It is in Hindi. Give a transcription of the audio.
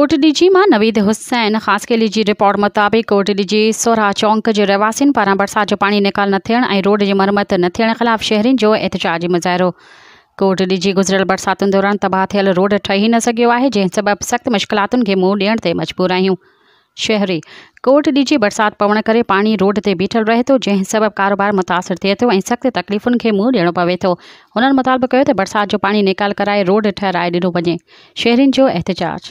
कोटडीजीમાં નવીદ હુસૈન जी रिपोर्ट मुताबिक डीजी सोरा चौंक के रहवासियों पारा बरसात जो पानी निकाल न थियण रोड की मरम्मत न थियण खिलाफ़ शहरीनि जो एहतजाज मुजाहरो कोटली जी गुज़िरियल बरसात दौरान तबाह थियल रोड ठही न सको है जंहिं सबबि सख्त मुश्किलातुनि के मुंह दियण से मजबूर आयु शहरी कोटली जी बरसात पवण कर पानी रोड से बीठल रहे तो जै सबबि कारोबार मुतासर थे तो सख्त तकलीफुन के मुंह दियण पवे तो उन्होंने मुतालबो कयो बरसात जो पानी निकाल कराए रोड ठहराए दिनों वजें शहरी जो एहतजाज